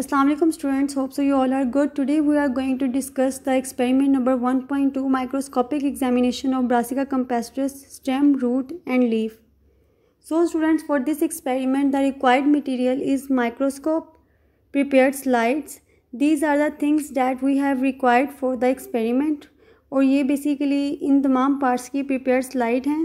Assalamu alaikum students hope so you all are good today we are going to discuss the experiment number 1.2 microscopic examination of brassica compositus stem root and leaf so students for this experiment the required material is microscope prepared slides these are the things that we have required for the experiment Or ye basically the mom parts ki prepared slide hai.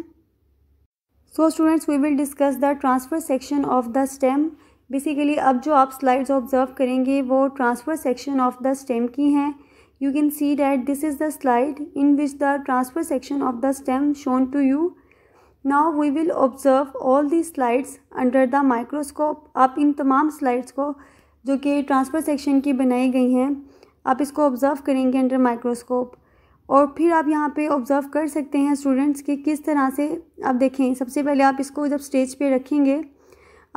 so students we will discuss the transfer section of the stem basically अब जो आप slides observe करेंगे वो transfer section of the stem की हैं you can see that this is the slide in which the transfer section of the stem shown to you now we will observe all the slides under the microscope आप इन तमाम slides को जो कि transfer section की बनाई गई हैं आप इसको ऑब्ज़र्व करेंगे अंडर माइक्रोस्कोप और फिर आप यहाँ पे ऑब्ज़र्व कर सकते हैं स्टूडेंट्स कि किस तरह से आप देखें सबसे पहले आप इसको जब स्टेज पे रखेंगे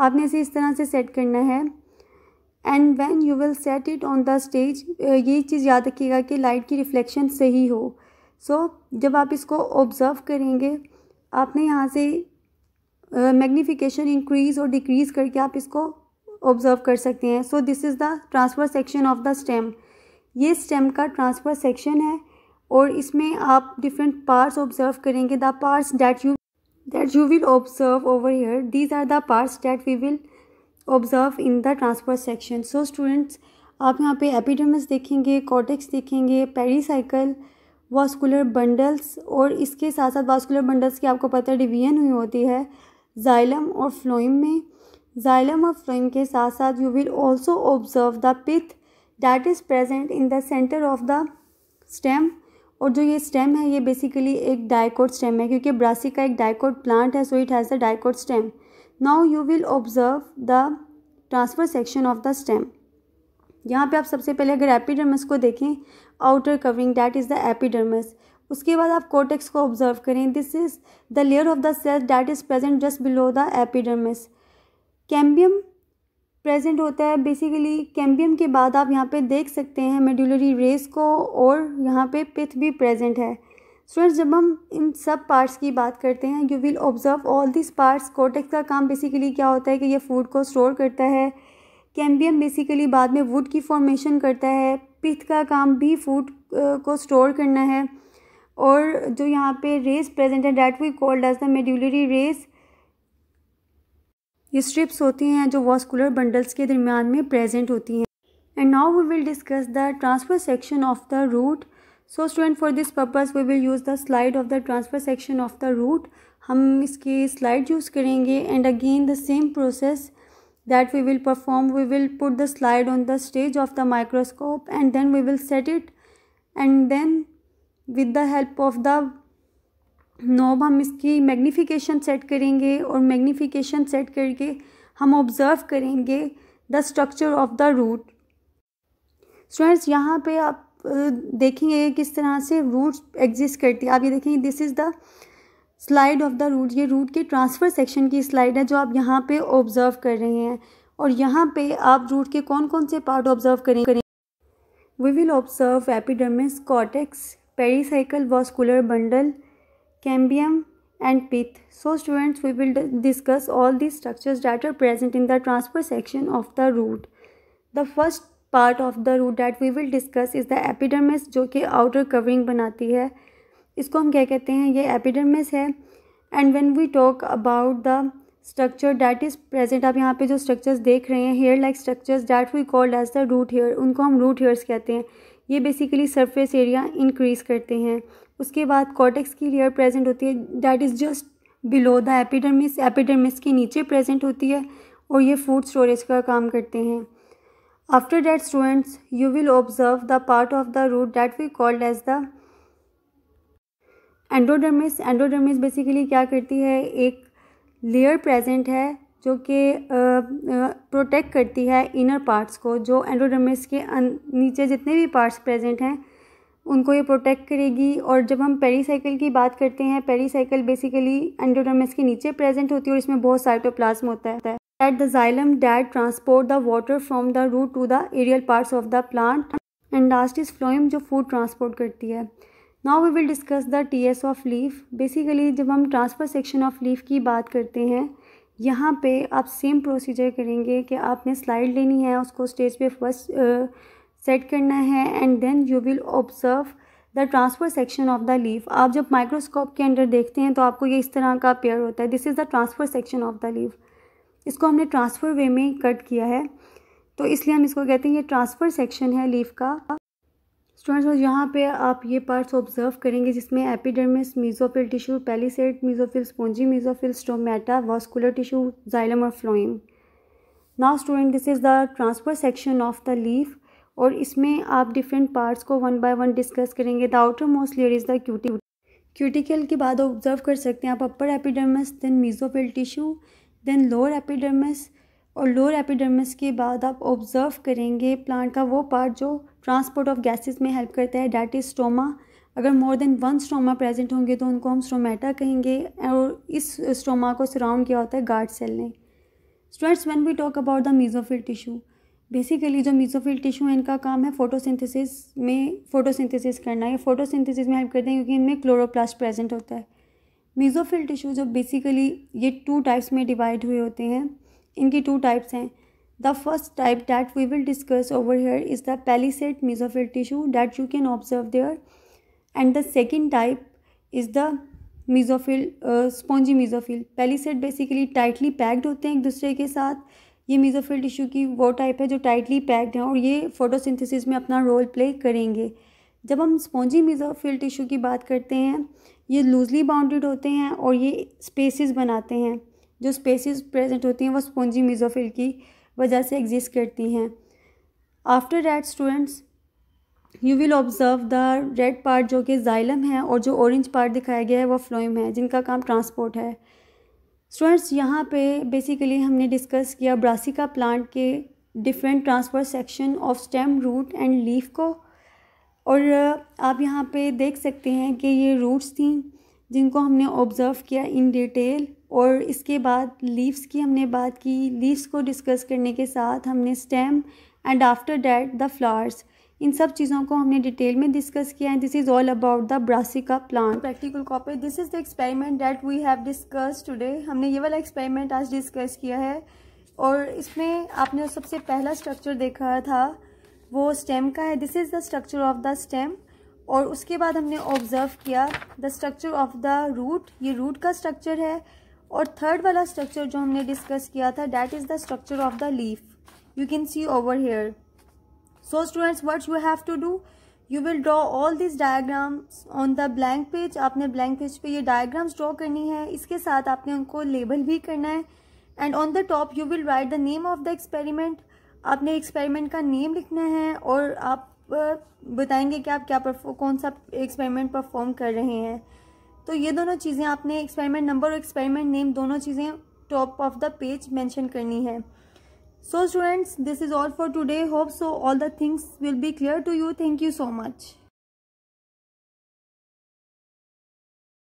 आपने इसे इस तरह से सेट करना है and when you will set it on the stage ये चीज़ याद रखिएगा कि लाइट की रिफ्लेक्शन सही हो सो so, जब आप इसको ऑब्ज़र्व करेंगे आपने यहाँ से मैग्नीफिकेशन इंक्रीज़ और डिक्रीज़ करके आप इसको ऑब्ज़र्व कर सकते हैं so this is the transfer section of the stem ये स्टेम का ट्रांसफ़र सेक्शन है और इसमें आप डिफरेंट पार्ट्स ऑब्ज़र्व करेंगे the parts that you that you will observe over here these are the parts that we will observe in the transfer section so students आप यहाँ पे epidermis देखेंगे cortex देखेंगे pericycle vascular bundles और इसके साथ साथ vascular bundles की आपको पता है division हुई होती है xylem और phloem में xylem और phloem के साथ साथ you will also observe the pith that is present in the center of the stem और जो ये स्टेम है ये बेसिकली एक डाइकोट स्टेम है क्योंकि ब्रासिका एक डाइकोट प्लांट है so it has the dicot stem now you will observe the transfer section of the stem यहाँ पे आप सबसे पहले अगर एपिडर्मस को देखें outer covering that is the epidermis उसके बाद आप कोटेक्स को ऑब्जर्व करें this is the layer of the cell that is present just below the epidermis cambium present होता है बेसिकली कैम्बियम के बाद आप यहाँ पे देख सकते हैं मेडुलरी रेस को और यहाँ पे पिथ भी प्रेजेंट है स्टूडेंट्स जब हम इन सब पार्ट्स की बात करते हैं you will observe all this parts cortex का काम बेसिकली क्या होता है कि ये फूड को स्टोर करता है कैम्बियम बेसिकली बाद में वुड की फॉर्मेशन करता है पिथ का काम भी फूड को स्टोर करना है और जो यहाँ पे रेस प्रेजेंट है that we called as the medullary rays ये स्ट्रिप्स होती हैं जो वॉस्कुलर बंडल्स के दरमियान में प्रेजेंट होती हैं and now we will discuss the transfer section of the root so student for this purpose we will use the slide of the transfer section of the root हम इसकी slide use करेंगे and again the same process that we will perform we will put the slide on the stage of the microscope and then we will set it and then with the help of the knob हम इसकी magnification set करेंगे और magnification set करके हम observe करेंगे the structure of the root students यहाँ पे आप देखेंगे किस तरह से रूट्स एग्जिस्ट करती है आप ये देखेंगे this is the slide of the root ये रूट के ट्रांसफ़र सेक्शन की स्लाइड है जो आप यहाँ पे ऑब्ज़र्व कर रहे हैं और यहाँ पे आप रूट के कौन कौन से पार्ट ऑब्ज़र्व करें करें we will observe epidermis cortex pericycle vascular bundle cambium and pith. So students, we will discuss all these structures that are present in the transfer section of the root the first part of the root that we will discuss is the epidermis जो कि outer covering बनाती है इसको हम क्या कहते हैं ये एपिडर्मिस है and when we talk about the structure that is present आप यहाँ पे जो स्ट्रक्चर्स देख रहे हैं hair like structures that we called as the root hair उनको हम रूट हेयर्स कहते हैं ये बेसिकली सरफेस एरिया इंक्रीज़ करते हैं उसके बाद कॉटेक्स की लेयर प्रेजेंट होती है that is just below the epidermis epidermis के नीचे प्रेजेंट होती है और ये फूड स्टोरेज का काम करते हैं after that students you will observe the part of the root that we called as the endodermis endodermis basically क्या करती है एक लेयर प्रेजेंट है जो कि प्रोटेक्ट करती है इनर पार्ट्स को जो एंडोडर्मिस के नीचे जितने भी पार्ट्स प्रेजेंट हैं उनको ये प्रोटेक्ट करेगी और जब हम पेरीसाइकिल की बात करते हैं पेरीसाइकिल बेसिकली एंडोडर्मस के नीचे प्रेजेंट होती है और इसमें बहुत साइटोप्लाज्म होता है at the xylem that transport the water from the root to the aerial parts of the plant and last is phloem जो फूड ट्रांसपोर्ट करती है now we will discuss the T S of leaf basically जब हम transfer section of leaf की बात करते हैं यहाँ पे आप सेम प्रोसीजर करेंगे कि आपने स्लाइड लेनी है उसको स्टेज पे फर्स्ट सेट करना है and then you will observe the transfer section of the leaf आप जब माइक्रोस्कोप के अंडर देखते हैं तो आपको ये इस तरह का पेयर होता है this is the transfer section of the leaf इसको हमने ट्रांसफ़र वे में कट किया है तो इसलिए हम इसको कहते हैं ये ट्रांसफ़र सेक्शन है लीफ का स्टूडेंट्स और यहाँ पे आप ये पार्ट्स ऑब्जर्व करेंगे जिसमें epidermis mesophyll tissue palisade mesophyll spongy mesophyll stomata vascular tissue xylem और phloem now student this is the transfer section of the leaf और इसमें आप डिफरेंट पार्ट्स को वन बाय वन डिस्कस करेंगे the outer most layer is the cuti cuticle के बाद observe कर सकते हैं आप upper epidermis then mesophyll tissue then lower epidermis और लोअर एपिडर्मस के बाद आप ऑब्ज़र्व करेंगे प्लांट का वो पार्ट जो ट्रांसपोर्ट ऑफ गैसेस में हेल्प करता है डैट इज़ स्टोमा अगर more than one stoma present होंगे तो उनको हम स्टोमेटा कहेंगे और इस स्टोमा को सराउंड किया होता है गार्ड सेल ने students when we talk about the mesophyll tissue basically जो मीजोफिल टिश्यू है इनका काम है फोटोसिंथेसिस में फोटोसिंथेसिस करना या फोटोसिंथेसिस में हेल्प करते हैं क्योंकि इनमें क्लोरोप्लास्ट प्रेजेंट होता है मीजोफिल टिश्यू जो बेसिकली ये टू टाइप्स में डिवाइड हुए होते हैं इनकी टू टाइप्स हैं the first type that we will discuss over here is the palisade mesophyll tissue that you can observe there and the second type is the mesophyll spongy mesophyll palisade basically tightly packed होते हैं एक दूसरे के साथ ये mesophyll tissue की वो type है जो टाइटली पैक्ड हैं और ये फोटोसिंथेसिस में अपना रोल प्ले करेंगे जब हम स्पॉन्जी मीजोफिल टिश्यू की बात करते हैं ये लूजली बाउंडेड होते हैं और ये स्पेसिस बनाते हैं जो स्पेसिस प्रेजेंट होती हैं वो स्पॉन्जी मीजोफिल की वजह से एग्जिस्ट करती हैं after that students you will observe the red part जो कि जाइलम है और जो ऑरेंज पार्ट दिखाया गया है वो फ्लोइम है जिनका काम ट्रांसपोर्ट है स्टूडेंट्स यहाँ पे बेसिकली हमने डिस्कस किया ब्रासिका प्लांट के different transfer section of stem root and leaf को और uh, आप यहाँ पे देख सकते हैं कि ये रूट्स थी जिनको हमने ऑब्ज़र्व किया इन डिटेल और इसके बाद लीव्स की हमने बात की लीव्स को डिस्कस करने के साथ हमने stem and after that the flowers इन सब चीज़ों को हमने डिटेल में डिस्कस किया है this is all about the brassica plant practical copy this is the experiment that we have discuss today हमने ये वाला एक्सपेरिमेंट आज डिस्कस किया है और इसमें आपने सबसे पहला स्ट्रक्चर देखा था वो स्टेम का है this is the structure of the stem और उसके बाद हमने ऑब्जर्व किया the structure of the root ये रूट का स्ट्रक्चर है और थर्ड वाला स्ट्रक्चर जो हमने डिस्कस किया था that is the structure of the leaf you can see over here so students what you have to do you will draw all this diagrams on the blank page आपने blank page पे ये diagrams draw करनी है इसके साथ आपने उनको label भी करना है and on the top you will write the name of the experiment आपने एक्सपेरिमेंट का नेम लिखना है और आप बताएंगे कि आप क्या कौन सा एक्सपेरिमेंट परफॉर्म कर रहे हैं तो ये दोनों चीज़ें आपने एक्सपेरिमेंट नंबर और एक्सपेरिमेंट नेम दोनों चीज़ें top of the page mention करनी है so students this is all for today hope so all the things will be clear to you thank you so much